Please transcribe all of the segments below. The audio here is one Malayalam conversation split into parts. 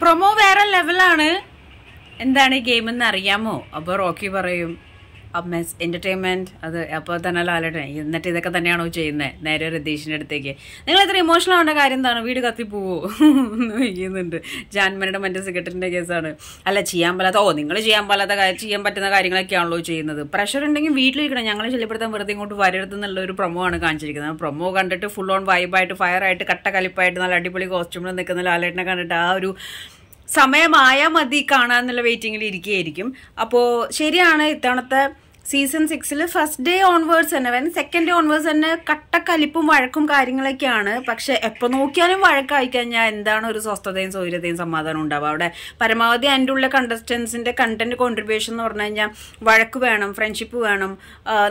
പ്രൊമോ വേറെ ലെവലാണ് എന്താണ് ഈ ഗെയിം എന്ന് അറിയാമോ അപ്പോൾ റോക്കി പറയും അമ്മസ് എൻ്റർടൈൻമെൻറ്റ് അത് അപ്പോൾ തന്നെ ലാലേട്ടനെ എന്നിട്ട് ഇതൊക്കെ തന്നെയാണോ ചെയ്യുന്നത് നേരെ രതീഷിൻ്റെ അടുത്തേക്ക് നിങ്ങൾ ഇത്ര ഇമോഷണൽ ആവേണ്ട കാര്യം എന്താണ് വീട് കത്തിപ്പോവോ എന്ന് ചോദിക്കുന്നുണ്ട് ജാൻമനയുടെ മറ്റു സെക്രട്ടറിൻ്റെ കേസാണ് അല്ല ചെയ്യാൻ പാലാത്ത ഓ നിങ്ങൾ ചെയ്യാൻ പാലാത്ത കാര്യം ചെയ്യാൻ പറ്റുന്ന കാര്യങ്ങളൊക്കെയാണല്ലോ ചെയ്യുന്നത് പ്രഷർ ഉണ്ടെങ്കിൽ വീട്ടിലിരിക്കണം ഞങ്ങളെ ശല്യപ്പെടുത്താൻ വെറുതെ ഇങ്ങോട്ട് വരരുത് എന്നുള്ള ഒരു പ്രൊമോ ആണ് കാണിച്ചിരിക്കുന്നത് പ്രൊമോ കണ്ടിട്ട് ഫുൾ ഓൺ വൈബായിട്ട് ഫയറായിട്ട് കട്ട കലിപ്പായിട്ട് നല്ല അടിപൊളി കോസ്റ്റ്യൂമിൽ നിൽക്കുന്ന ലാലേട്ടനെ കണ്ടിട്ട് ആ ഒരു സമയമായാൽ മതി കാണാന്നുള്ള വെയിറ്റിങ്ങിൽ ഇരിക്കുകയായിരിക്കും അപ്പോൾ ശരിയാണ് ഇത്തവണത്തെ സീസൺ സിക്സിൽ ഫസ്റ്റ് ഡേ ഓൺവേർഡ്സ് തന്നെ അതായത് സെക്കൻഡ് ഡേ ഓൺവേർഡ്സ് തന്നെ കട്ടക്കലിപ്പും വഴക്കും കാര്യങ്ങളൊക്കെയാണ് പക്ഷെ എപ്പോൾ നോക്കിയാലും വഴക്കായി കഴിഞ്ഞാൽ എന്താണ് ഒരു സ്വസ്ഥതയും സൗകര്യതയും സമാധാനം ഉണ്ടാവുക അവിടെ പരമാവധി അതിൻ്റെ ഉള്ള കണ്ടസ്റ്റൻസിൻ്റെ കണ്ടന്റ് കോൺട്രിബ്യൂഷൻ എന്ന് പറഞ്ഞു കഴിഞ്ഞാൽ വഴക്ക് വേണം ഫ്രണ്ട്ഷിപ്പ് വേണം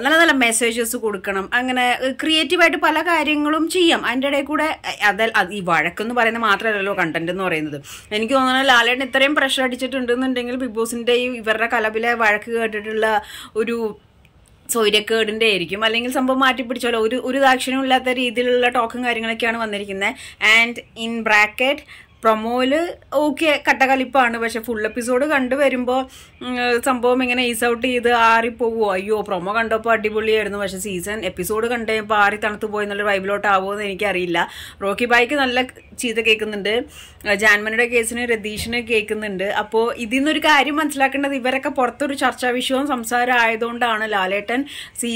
നല്ല നല്ല മെസ്സേജസ് കൊടുക്കണം അങ്ങനെ ക്രിയേറ്റീവായിട്ട് പല കാര്യങ്ങളും ചെയ്യാം അതിൻ്റെ ഇടയിൽ കൂടെ അത് ഈ വഴക്കെന്ന് പറയുന്നത് മാത്രമല്ലല്ലോ കണ്ടന്റ് എന്ന് പറയുന്നത് എനിക്ക് തോന്നുന്നത് ലാലേട്ടൻ ഇത്രയും പ്രഷർ അടിച്ചിട്ടുണ്ടെന്നുണ്ടെങ്കിൽ ബിഗ് ബോസിൻ്റെ ഈ ഇവരുടെ കലബിലെ വഴക്ക് കേട്ടിട്ടുള്ള ഒരു സൗര്യക്കേടിൻ്റെ ആയിരിക്കും അല്ലെങ്കിൽ സംഭവം മാറ്റി പിടിച്ചോളൂ ഒരു ഒരു ദാക്ഷിണ്യം രീതിയിലുള്ള ടോക്കും കാര്യങ്ങളൊക്കെയാണ് വന്നിരിക്കുന്നത് ആൻഡ് ഇൻ ബ്രാക്കറ്റ് പ്രൊമോയില് ഓക്കെ കട്ടകലിപ്പാണ് പക്ഷെ ഫുൾ എപ്പിസോഡ് കണ്ടു വരുമ്പോൾ സംഭവം ഇങ്ങനെ ഈസ് ഔട്ട് ചെയ്ത് ആറിപ്പോവോ അയ്യോ പ്രൊമോ കണ്ടപ്പോൾ അടിപൊളിയായിരുന്നു പക്ഷെ സീസൺ എപ്പിസോഡ് കണ്ടു കഴിയുമ്പോൾ ആറി തണുത്ത് പോയി എന്നുള്ള വൈബിലോട്ട് എന്ന് എനിക്കറിയില്ല റോക്കി ബായ്ക്ക് നല്ല ചീത്ത കേൾക്കുന്നുണ്ട് ജാൻമനയുടെ കേസിന് രതീഷിന് കേൾക്കുന്നുണ്ട് അപ്പോൾ ഇതിൽ നിന്നൊരു കാര്യം മനസ്സിലാക്കേണ്ടത് ഇവരൊക്കെ പുറത്തൊരു ചർച്ചാ വിഷയവും സംസാരം ആയതുകൊണ്ടാണ് ലാലേട്ടൻ സീ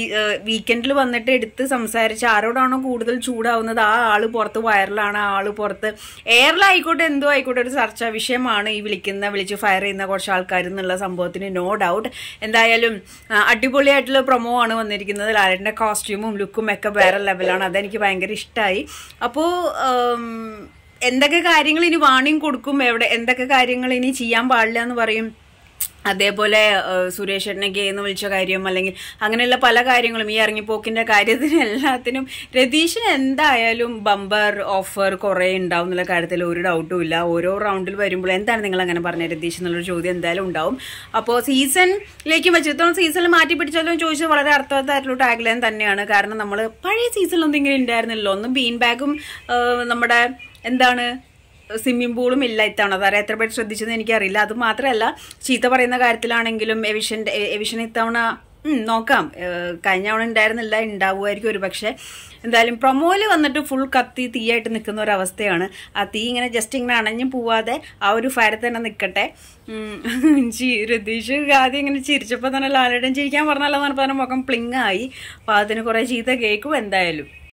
വീക്കെൻഡിൽ വന്നിട്ട് എടുത്ത് സംസാരിച്ച് ആരോടാണോ കൂടുതൽ ചൂടാവുന്നത് ആ ആള് പുറത്ത് വൈറലാണ് ആ ആള് പുറത്ത് എയറിലായിക്കോട്ടെ ആയിക്കോട്ടെ എന്തോ ആയിക്കോട്ടെ ഒരു ചർച്ചാ വിഷയമാണ് ഈ വിളിക്കുന്ന വിളിച്ച് ഫയർ ചെയ്യുന്ന കുറച്ച് ആൾക്കാർ എന്നുള്ള സംഭവത്തിന് നോ ഡൗട്ട് എന്തായാലും അടിപൊളിയായിട്ടുള്ള പ്രൊമോ ആണ് വന്നിരിക്കുന്നത് ലാലേട്ടൻ്റെ കോസ്റ്റ്യൂമും ലുക്കും ഒക്കെ വേറെ ലെവലാണ് അതെനിക്ക് ഭയങ്കര ഇഷ്ടമായി അപ്പോൾ എന്തൊക്കെ കാര്യങ്ങൾ ഇനി വാണിംഗ് കൊടുക്കും എവിടെ എന്തൊക്കെ കാര്യങ്ങൾ ഇനി ചെയ്യാൻ പാടില്ല എന്ന് പറയും അതേപോലെ സുരേഷേട്ടനെ ഏട്ടനെ എന്ന് വിളിച്ച കാര്യം അല്ലെങ്കിൽ അങ്ങനെയുള്ള പല കാര്യങ്ങളും ഈ ഇറങ്ങിപ്പോക്കിന്റെ കാര്യത്തിന് എല്ലാത്തിനും രതീഷിന് എന്തായാലും ബമ്പർ ഓഫർ കുറേ ഉണ്ടാവും എന്നുള്ള കാര്യത്തിൽ ഒരു ഡൗട്ടും ഇല്ല ഓരോ റൗണ്ടിൽ വരുമ്പോൾ എന്താണ് നിങ്ങൾ അങ്ങനെ പറഞ്ഞത് രതീഷ് എന്നുള്ളൊരു ചോദ്യം എന്തായാലും ഉണ്ടാവും അപ്പോൾ സീസണിലേക്കും വെച്ചിടത്തോളം സീസണിൽ മാറ്റി പിടിച്ചാലും ചോദിച്ചത് വളരെ അർത്ഥവത്തായിട്ടുള്ള ടാഗ്ലൈൻ തന്നെയാണ് കാരണം നമ്മൾ പഴയ സീസണിലൊന്നും ഇങ്ങനെ ഉണ്ടായിരുന്നില്ലല്ലോ ഒന്ന് ബീൻ ബാഗും നമ്മുടെ എന്താണ് സ്വിമ്മിംഗ് പൂളും ഇല്ല ഇത്തവണ താരം എത്ര പേര് ശ്രദ്ധിച്ചെന്ന് എനിക്കറിയില്ല അത് മാത്രമല്ല ചീത്ത പറയുന്ന കാര്യത്തിലാണെങ്കിലും എവിഷൻ്റെ എവിഷൻ ഇത്തവണ നോക്കാം കഴിഞ്ഞ തവണ ഉണ്ടായിരുന്നില്ല ഉണ്ടാവുമായിരിക്കും ഒരു പക്ഷേ എന്തായാലും പ്രൊമോയിൽ വന്നിട്ട് ഫുൾ കത്തി തീയായിട്ട് നിൽക്കുന്ന ഒരവസ്ഥയാണ് ആ തീ ഇങ്ങനെ ജസ്റ്റ് ഇങ്ങനെ അണഞ്ഞും പോവാതെ ആ ഒരു ഫയറിൽ തന്നെ നിൽക്കട്ടെ രതീഷ് ആദ്യം ഇങ്ങനെ ചിരിച്ചപ്പോൾ തന്നെ ലാലേട്ടൻ ചിരിക്കാൻ പറഞ്ഞാലോ എന്ന് പറഞ്ഞപ്പോൾ മുഖം പ്ലിങ്ങായി ആയി അപ്പോൾ അതിന് കുറേ ചീത്ത കേൾക്കും എന്തായാലും